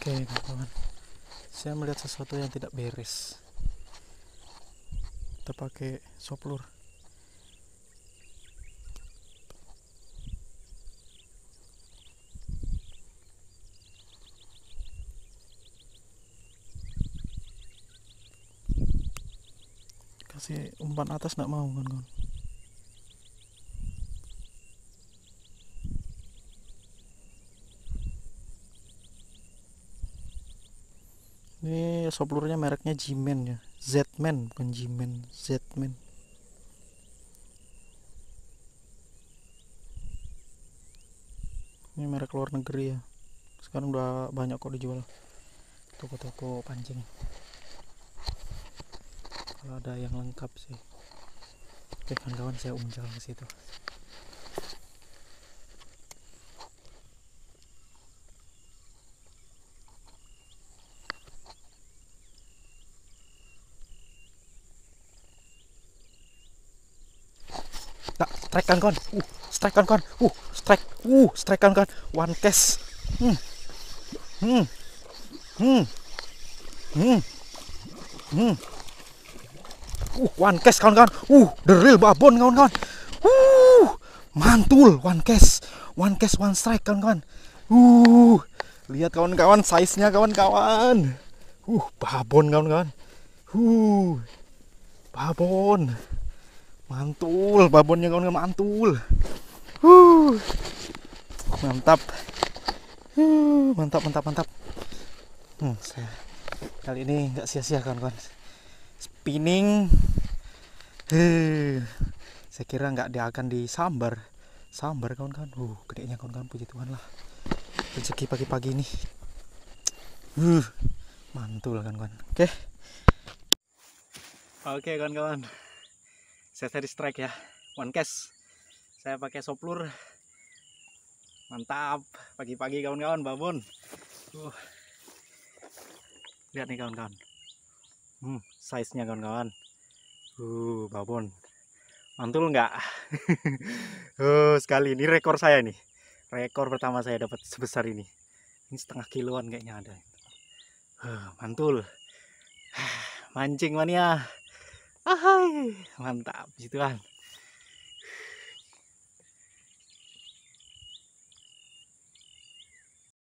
Oke okay, teman-teman Saya melihat sesuatu yang tidak beres Kita pakai soplur Kasih umpan atas nggak mau kan kawan ini soplurnya mereknya Jimen ya Zman bukan Jimen Zman ini merek luar negeri ya sekarang udah banyak kok dijual toko-toko pancing kalau ada yang lengkap sih oke kawan-kawan saya jalan ke situ Tak strike kan kon. Uh, strike kan kon. Uh, strike. Uh, strike kan kon. One cast. Hmm. Hmm. Hmm. Hmm. Hmm. Uh, one cast kawan-kawan. Uh, the real babon kawan-kawan. Uh, mantul one cast. One cast one strike kawan-kawan. Uh, lihat kawan-kawan size-nya kawan-kawan. Uh, babon kawan-kawan. Uh, babon mantul babonnya kawan kawan mantul huh. mantap huh. mantap mantap mantap hmm, saya kali ini nggak sia-sia kawan-kawan spinning huh. saya kira nggak dia akan disambar sambar kawan-kawan uh gedenya kawan-kawan puji Tuhan lah rezeki pagi-pagi ini uh mantul kawan-kawan oke okay. oke okay, kawan-kawan saya seri strike ya one cast saya pakai soplur mantap pagi-pagi kawan-kawan babon uh. lihat nih kawan-kawan hmm, size nya kawan-kawan uh babon mantul nggak uh, sekali ini rekor saya nih rekor pertama saya dapat sebesar ini ini setengah kiloan kayaknya ada uh, mantul mancing mania Ahai, mantap, kan.